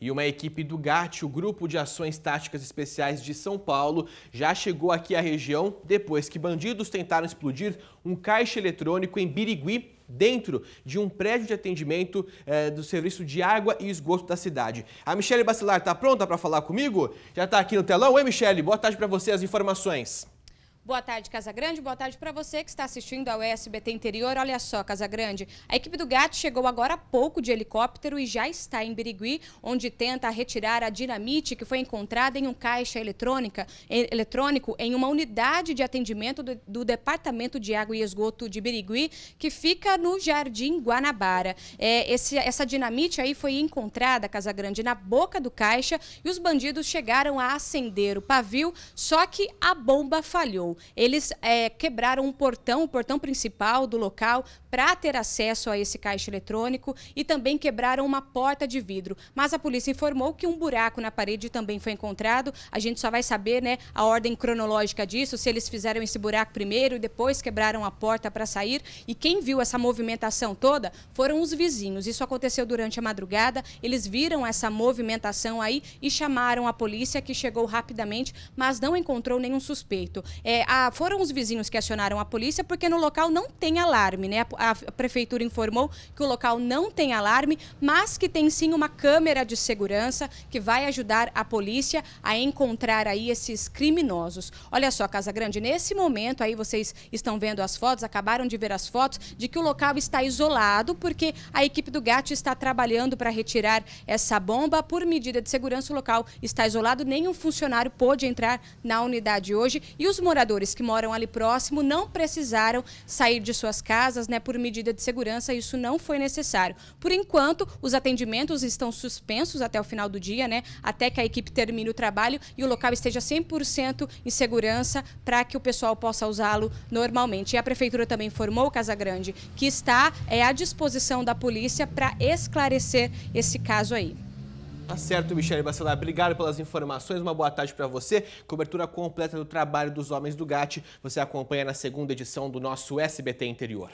E uma equipe do GAT, o Grupo de Ações Táticas Especiais de São Paulo, já chegou aqui à região depois que bandidos tentaram explodir um caixa eletrônico em Birigui, dentro de um prédio de atendimento eh, do serviço de água e esgoto da cidade. A Michele Bacilar está pronta para falar comigo? Já está aqui no telão. Oi, Michele, boa tarde para você as informações. Boa tarde, Casa Grande, Boa tarde para você que está assistindo ao SBT Interior. Olha só, Casa Grande, a equipe do GAT chegou agora há pouco de helicóptero e já está em Birigui, onde tenta retirar a dinamite que foi encontrada em um caixa eletrônica, eletrônico em uma unidade de atendimento do, do Departamento de Água e Esgoto de Birigui, que fica no Jardim Guanabara. É, esse, essa dinamite aí foi encontrada, Casa Grande na boca do caixa e os bandidos chegaram a acender o pavio, só que a bomba falhou. Eles é, quebraram um portão, o portão principal do local, para ter acesso a esse caixa eletrônico e também quebraram uma porta de vidro. Mas a polícia informou que um buraco na parede também foi encontrado. A gente só vai saber né, a ordem cronológica disso, se eles fizeram esse buraco primeiro e depois quebraram a porta para sair. E quem viu essa movimentação toda foram os vizinhos. Isso aconteceu durante a madrugada. Eles viram essa movimentação aí e chamaram a polícia, que chegou rapidamente, mas não encontrou nenhum suspeito. É, é, foram os vizinhos que acionaram a polícia porque no local não tem alarme, né? A, a prefeitura informou que o local não tem alarme, mas que tem sim uma câmera de segurança que vai ajudar a polícia a encontrar aí esses criminosos. Olha só, Casa Grande, nesse momento aí vocês estão vendo as fotos, acabaram de ver as fotos de que o local está isolado porque a equipe do GAT está trabalhando para retirar essa bomba por medida de segurança. O local está isolado, nenhum funcionário pôde entrar na unidade hoje e os moradores que moram ali próximo não precisaram sair de suas casas né, por medida de segurança, isso não foi necessário. Por enquanto, os atendimentos estão suspensos até o final do dia, né, até que a equipe termine o trabalho e o local esteja 100% em segurança para que o pessoal possa usá-lo normalmente. E a Prefeitura também informou, Casa Grande, que está é, à disposição da polícia para esclarecer esse caso aí. Tá certo, Michele Bacelar. Obrigado pelas informações. Uma boa tarde para você. Cobertura completa do trabalho dos Homens do GAT. Você acompanha na segunda edição do nosso SBT Interior.